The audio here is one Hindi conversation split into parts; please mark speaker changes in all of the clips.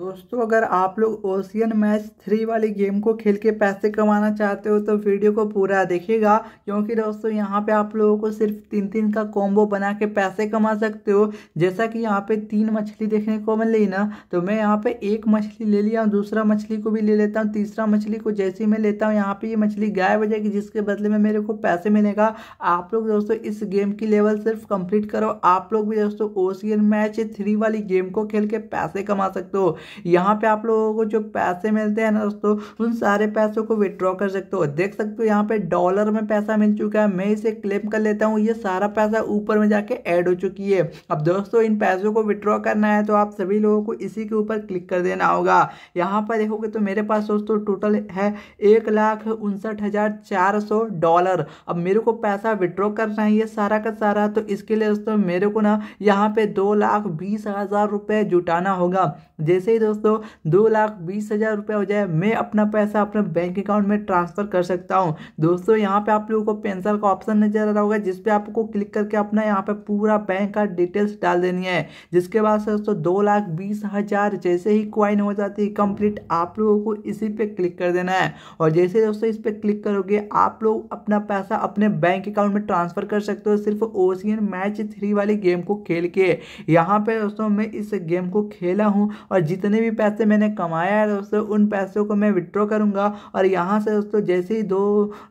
Speaker 1: दोस्तों अगर आप लोग ओशियन मैच थ्री वाली गेम को खेल के पैसे कमाना चाहते हो तो वीडियो को पूरा देखिएगा क्योंकि दोस्तों यहाँ पे आप लोगों को सिर्फ तीन तीन का कॉम्बो बना के पैसे कमा सकते हो जैसा कि यहाँ पे तीन मछली देखने को मिल रही ना तो मैं यहाँ पे एक मछली ले लिया हूँ दूसरा मछली को भी ले लेता हूँ तीसरा मछली को जैसे मैं लेता हूँ यहाँ पर ये मछली गायब हो जाएगी जिसके बदले में मेरे को पैसे मिलेगा आप लोग दोस्तों इस गेम की लेवल सिर्फ कंप्लीट करो आप लोग भी दोस्तों ओशियन मैच थ्री वाली गेम को खेल के पैसे कमा सकते हो यहाँ पे आप लोगों को जो पैसे मिलते हैं ना दोस्तों उन सारे पैसों को विड्रॉ कर सकते हो देख सकते हो यहाँ पे डॉलर में पैसा मिल चुका है मैं इसे क्लेम कर लेता हूँ ये सारा पैसा ऊपर में जाके ऐड हो चुकी है अब दोस्तों इन पैसों को विड्रॉ करना है तो आप सभी लोगों को इसी के ऊपर क्लिक कर देना होगा यहाँ पर देखोगे तो मेरे पास दोस्तों टोटल है एक लाख उनसठ हज़ार चार सौ डॉलर अब मेरे को पैसा विड्रॉ करना है ये सारा का सारा तो इसके लिए दोस्तों मेरे को ना यहाँ पे दो लाख बीस हज़ार रुपए जुटाना होगा जैसे जैसे ही दोस्तों दो लाख बीस हज़ार रुपये हो जाए मैं अपना पैसा अपने बैंक अकाउंट में ट्रांसफ़र कर सकता हूँ दोस्तों यहाँ पे आप लोगों को पेंसिल का ऑप्शन नजर आ रहा होगा जिस जिसपे आपको क्लिक करके अपना यहाँ पे पूरा बैंक का डिटेल्स डाल देनी है जिसके बाद दोस्तों दो लाख बीस हज़ार जैसे ही क्वाइन हो जाती है कंप्लीट आप लोगों को इसी पे क्लिक कर देना है और जैसे दोस्तों इस पर क्लिक करोगे आप लोग अपना पैसा अपने बैंक अकाउंट में ट्रांसफ़र कर सकते हो सिर्फ ओशियन मैच थ्री वाली गेम को खेल के यहाँ पे दोस्तों मैं इस गेम को खेला हूँ और जित जितने भी पैसे मैंने कमाया है दोस्तों उन पैसों को मैं विड्रॉ करूँगा और यहाँ से दोस्तों जैसे ही दो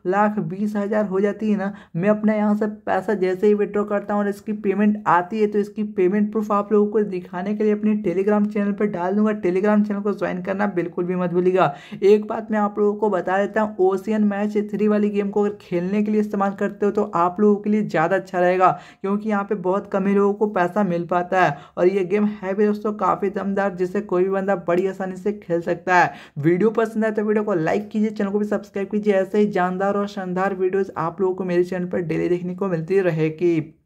Speaker 1: लाख बीस हज़ार हो जाती है ना मैं अपना यहाँ से पैसा जैसे ही विड्रॉ करता हूँ और इसकी पेमेंट आती है तो इसकी पेमेंट प्रूफ आप लोगों को दिखाने के लिए अपने टेलीग्राम चैनल पर डाल दूंगा टेलीग्राम चैनल को ज्वाइन करना बिल्कुल भी मत भूलिएगा एक बात मैं आप लोगों को बता देता हूँ ओशियन मैच थ्री वाली गेम को अगर खेलने के लिए इस्तेमाल करते हो तो आप लोगों के लिए ज़्यादा अच्छा रहेगा क्योंकि यहाँ पर बहुत कम ही लोगों को पैसा मिल पाता है और ये गेम है भी दोस्तों काफ़ी दमदार जिसे कोई कोई भी बंदा बड़ी आसानी से खेल सकता है वीडियो पसंद आए तो वीडियो को लाइक कीजिए चैनल को भी सब्सक्राइब कीजिए ऐसे ही जानदार और शानदार वीडियोज़ आप लोगों को मेरे चैनल पर डेली देखने को मिलती रहेगी